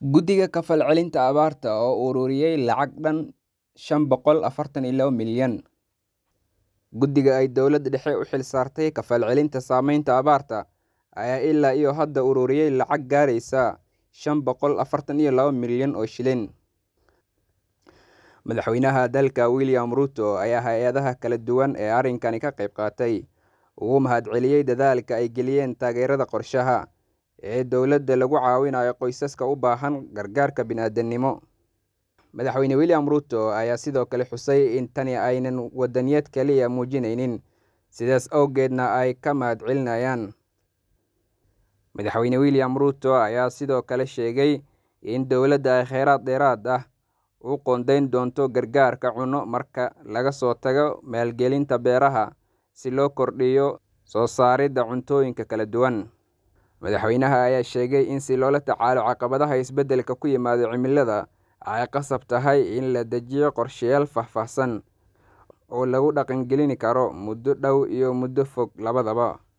Guddiga Ka-falcelinta Abaarta oo ururiyey lacag dhan shan boqol afartan iyo labo milyan. Guddiga ay dowladda dhexe u xilsaartay ka-falcelinta saameynta abaarta ayaa ilaa iyo hadda ururiyey lacag gaaraysa shan boqol afartan iyo labo milyan oo shilin. Madaxweynaha dalka William Ruto ayaa hay-adaha kala duwan ee arrinkani ka qayb qaatay, ugu mahadceliyey dadaalka ay geliyeen taageerada qorshaha ee dowladda lagu caawinayo qoysaska u baahan gargaarka bini'aadamnimo madaxweyne william ruto ayaa sidoo kale xusay in tani aynan waddaniyad keliya muujinaynin sidaas awgeedna ay ka mahad celinayaan madaxweyne william ruto ayaa sidoo kale sheegay in dowladda ay kheyraad dheeraad ah u qoondayn doonto gargaarka cunno marka laga soo tago maalgelinta beeraha si loo kordhiyo soo saaridda cuntooyinka kala duwan madaxweynaha ayaa sheegay in si loola tacaalo caqabadaha isbeddelka ku yimaada cimilada ay qasab tahay in la dejiyo qorshayaal faahfaahsan oo lagu dhaqangelin karo muddo dhow iyo muddo fog labadaba